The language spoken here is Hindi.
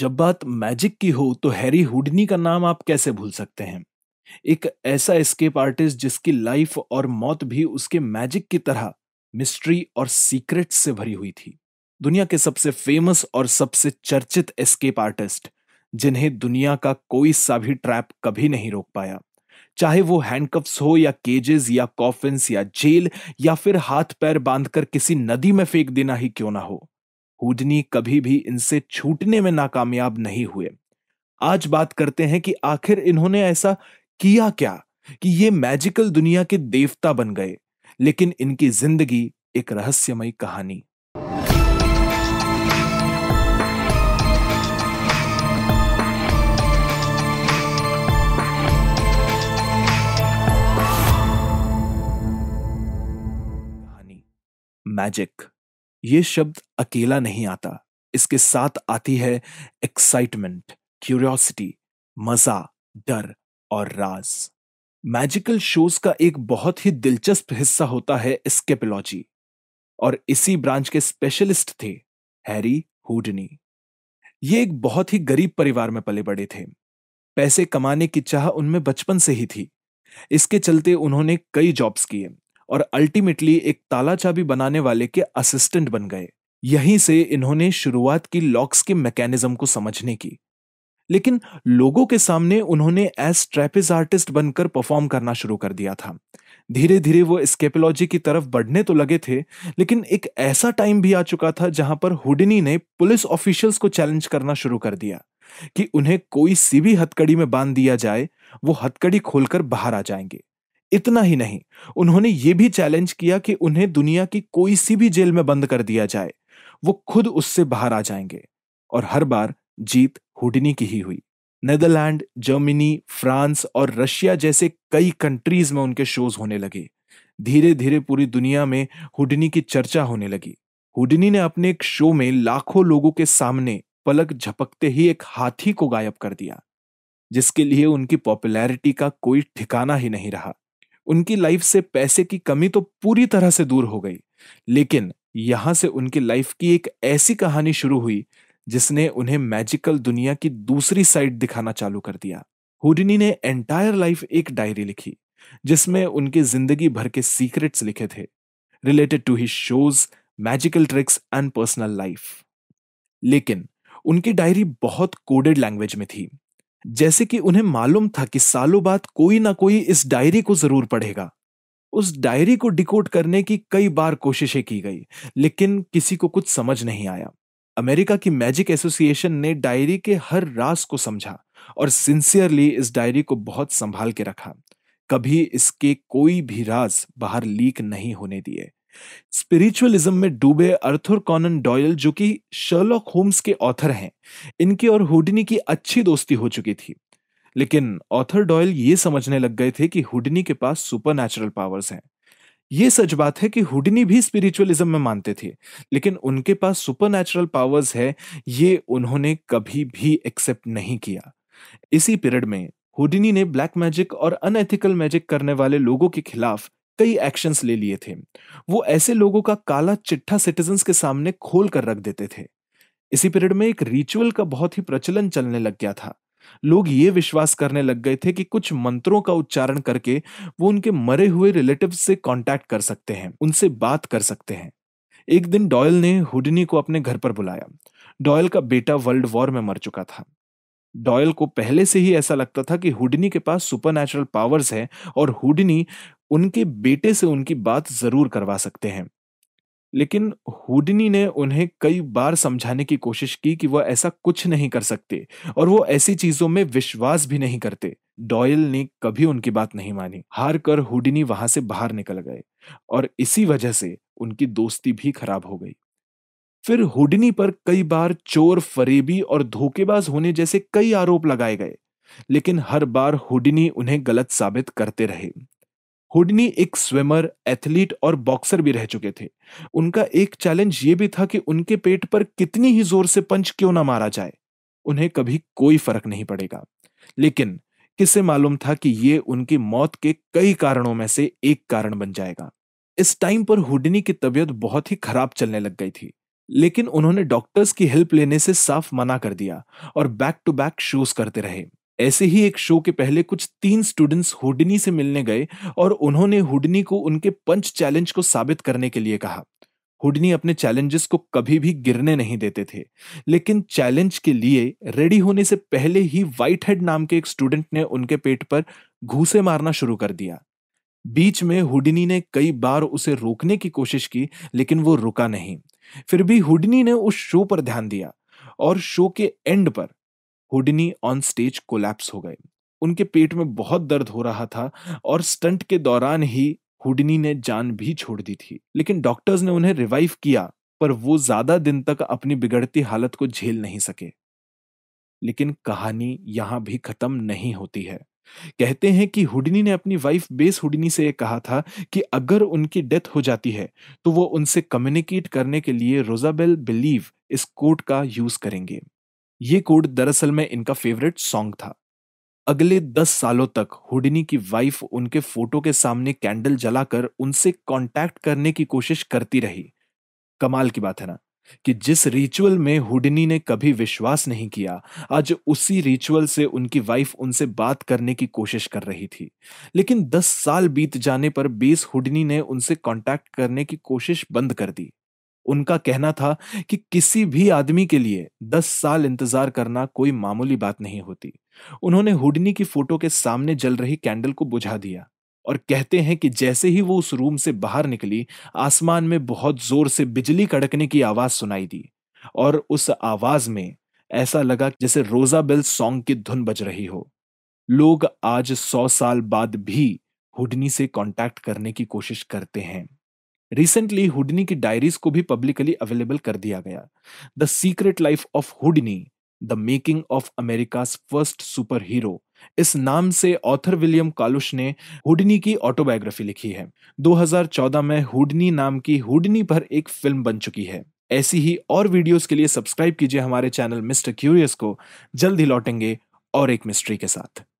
जब बात मैजिक की हो तो हैरी हुडनी का नाम आप कैसे भूल सकते हैं एक ऐसा एस्केप आर्टिस्ट जिसकी लाइफ और मौत भी उसके मैजिक की तरह मिस्ट्री और सीक्रेट से भरी हुई थी दुनिया के सबसे फेमस और सबसे चर्चित एस्केप आर्टिस्ट जिन्हें दुनिया का कोई सा भी ट्रैप कभी नहीं रोक पाया चाहे वो हैंडकप्स हो या केजेस या कॉफिन्स या जेल या फिर हाथ पैर बांधकर किसी नदी में फेंक देना ही क्यों ना हो हुडनी कभी भी इनसे छूटने में नाकामयाब नहीं हुए आज बात करते हैं कि आखिर इन्होंने ऐसा किया क्या कि ये मैजिकल दुनिया के देवता बन गए लेकिन इनकी जिंदगी एक रहस्यमयी कहानी मैजिक ये शब्द अकेला नहीं आता इसके साथ आती है एक्साइटमेंट क्यूरियोसिटी मजा डर और राज मैजिकल शोज का एक बहुत ही दिलचस्प हिस्सा होता है स्केपोलॉजी और इसी ब्रांच के स्पेशलिस्ट थे हैरी हुडनी ये एक बहुत ही गरीब परिवार में पले बड़े थे पैसे कमाने की चाह उनमें बचपन से ही थी इसके चलते उन्होंने कई जॉब्स किए और अल्टीमेटली एक ताला चाबी बनाने वाले के असिस्टेंट बन गए यहीं से इन्होंने शुरुआत की लॉक्स के मैकेनिज्म को समझने की लेकिन लोगों के सामने उन्होंने एज ट्रेपिज आर्टिस्ट बनकर परफॉर्म करना शुरू कर दिया था धीरे धीरे वो स्केपोलॉजी की तरफ बढ़ने तो लगे थे लेकिन एक ऐसा टाइम भी आ चुका था जहां पर हुडनी ने पुलिस ऑफिशियल्स को चैलेंज करना शुरू कर दिया कि उन्हें कोई सी भी हथकड़ी में बांध दिया जाए वो हथकड़ी खोलकर बाहर आ जाएंगे इतना ही नहीं उन्होंने ये भी चैलेंज किया कि उन्हें दुनिया की कोई सी भी जेल में बंद कर दिया जाए वो खुद उससे बाहर आ जाएंगे और हर बार जीत हुडनी की ही हुई नेदरलैंड जर्मनी फ्रांस और रशिया जैसे कई कंट्रीज में उनके शोज होने लगे धीरे धीरे पूरी दुनिया में हुडनी की चर्चा होने लगी हुडनी ने अपने एक शो में लाखों लोगों के सामने पलक झपकते ही एक हाथी को गायब कर दिया जिसके लिए उनकी पॉपुलैरिटी का कोई ठिकाना ही नहीं रहा उनकी लाइफ से पैसे की कमी तो पूरी तरह से दूर हो गई लेकिन यहां से उनकी लाइफ की एक ऐसी कहानी शुरू हुई जिसने उन्हें मैजिकल दुनिया की दूसरी साइड दिखाना चालू कर दिया हुडिनी ने एंटायर लाइफ एक डायरी लिखी जिसमें उनके जिंदगी भर के सीक्रेट्स लिखे थे related to his shows magical tricks and personal life लेकिन उनकी डायरी बहुत कोडेड लैंग्वेज में थी जैसे कि उन्हें मालूम था कि सालों बाद कोई ना कोई इस डायरी को जरूर पढ़ेगा उस डायरी को डिकोड करने की कई बार कोशिशें की गई लेकिन किसी को कुछ समझ नहीं आया अमेरिका की मैजिक एसोसिएशन ने डायरी के हर रास को समझा और सिंसियरली इस डायरी को बहुत संभाल के रखा कभी इसके कोई भी राज बाहर लीक नहीं होने दिए स्पिरिचुअलिज्म में डूबे अर्थुर कॉनन डॉयल जो कि शर्लॉक होम्स के ऑथर हैं इनकी और हुडनी की अच्छी दोस्ती हो चुकी थी लेकिन ऑथर डॉयल ये समझने लग गए थे कि हुडनी के पास सुपर पावर्स हैं ये सच बात है कि हुडनी भी स्पिरिचुअलिज्म में मानते थे लेकिन उनके पास सुपर पावर्स है ये उन्होंने कभी भी एक्सेप्ट नहीं किया इसी पीरियड में हुडनी ने ब्लैक मैजिक और अनएथिकल मैजिक करने वाले लोगों के खिलाफ कई एक्शंस ले लिए थे वो ऐसे लोगों का काला चिट्ठा सिटीजन के सामने खोल कर रख देते थे इसी पीरियड में एक रिचुअल का बहुत ही प्रचलन चलने लग गया था लोग ये विश्वास करने लग गए थे कि कुछ मंत्रों का उच्चारण करके वो उनके मरे हुए रिलेटिव से कांटेक्ट कर सकते हैं उनसे बात कर सकते हैं एक दिन डॉयल ने हुडनी को अपने घर पर बुलाया डॉयल का बेटा वर्ल्ड वॉर में मर चुका था डॉयल को पहले से ही ऐसा लगता था कि हुडनी के पास नेचुरल पावर्स है और हुडनी उनके बेटे से उनकी बात जरूर करवा सकते हैं लेकिन हुडनी ने उन्हें कई बार समझाने की कोशिश की कि वह ऐसा कुछ नहीं कर सकते और वो ऐसी चीजों में विश्वास भी नहीं करते डॉयल ने कभी उनकी बात नहीं मानी हार कर हुडनी वहां से बाहर निकल गए और इसी वजह से उनकी दोस्ती भी खराब हो गई फिर हुडनी पर कई बार चोर फरेबी और धोखेबाज होने जैसे कई आरोप लगाए गए लेकिन हर बार हुडनी उन्हें गलत साबित करते रहे हुडनी एक स्विमर एथलीट और बॉक्सर भी रह चुके थे उनका एक चैलेंज यह भी था कि उनके पेट पर कितनी ही जोर से पंच क्यों ना मारा जाए उन्हें कभी कोई फर्क नहीं पड़ेगा लेकिन किसे मालूम था कि ये उनकी मौत के कई कारणों में से एक कारण बन जाएगा इस टाइम पर हुडनी की तबीयत बहुत ही खराब चलने लग गई थी लेकिन उन्होंने डॉक्टर्स की हेल्प लेने से साफ मना कर दिया और बैक टू बैक शोज करते रहे ऐसे ही एक शो के पहले कुछ तीन स्टूडेंट्स हुडनी से मिलने गए और उन्होंने हुडनी को उनके पंच चैलेंज को साबित करने के लिए कहा हुडनी अपने चैलेंजेस को कभी भी गिरने नहीं देते थे लेकिन चैलेंज के लिए रेडी होने से पहले ही व्हाइट हेड नाम के एक स्टूडेंट ने उनके पेट पर घूसे मारना शुरू कर दिया बीच में हुडनी ने कई बार उसे रोकने की कोशिश की लेकिन वो रुका नहीं फिर भी हुडनी ने उस शो पर ध्यान दिया और शो के एंड पर हुडनी ऑन स्टेज कोलैप्स हो गए उनके पेट में बहुत दर्द हो रहा था और स्टंट के दौरान ही हुडनी ने जान भी छोड़ दी थी लेकिन डॉक्टर्स ने उन्हें रिवाइव किया पर वो ज्यादा दिन तक अपनी बिगड़ती हालत को झेल नहीं सके लेकिन कहानी यहां भी खत्म नहीं होती है कहते हैं कि हुडनी ने अपनी वाइफ बेस हुडनी से यह कहा था कि अगर उनकी डेथ हो जाती है तो वो उनसे कम्युनिकेट करने के लिए रोजाबेल बिलीव इस कोड का यूज करेंगे ये कोड दरअसल में इनका फेवरेट सॉन्ग था अगले दस सालों तक हुडनी की वाइफ उनके फोटो के सामने कैंडल जलाकर उनसे कांटेक्ट करने की कोशिश करती रही कमाल की बात है ना कि जिस रिचुअल में हुडनी ने कभी विश्वास नहीं किया आज उसी रिचुअल से उनकी वाइफ उनसे बात करने की कोशिश कर रही थी लेकिन 10 साल बीत जाने पर बेस हुडनी ने उनसे कांटेक्ट करने की कोशिश बंद कर दी उनका कहना था कि किसी भी आदमी के लिए 10 साल इंतजार करना कोई मामूली बात नहीं होती उन्होंने हुडनी की फोटो के सामने जल रही कैंडल को बुझा दिया और कहते हैं कि जैसे ही वो उस रूम से बाहर निकली आसमान में बहुत जोर से बिजली कड़कने की आवाज सुनाई दी और उस आवाज में ऐसा लगा जैसे रोजाबेल सॉन्ग की धुन बज रही हो लोग आज सौ साल बाद भी हुडनी से कांटेक्ट करने की कोशिश करते हैं रिसेंटली हुडनी की डायरीज को भी पब्लिकली अवेलेबल कर दिया गया the secret life of Houdini the making of America's first super hero इस नाम से ऑथर विलियम कालुश ने हुडनी की ऑटोबायोग्राफी लिखी है 2014 में हुडनी नाम की हुडनी पर एक फिल्म बन चुकी है ऐसी ही और वीडियोस के लिए सब्सक्राइब कीजिए हमारे चैनल मिस्टर क्यूरियस को जल्द ही लौटेंगे और एक मिस्ट्री के साथ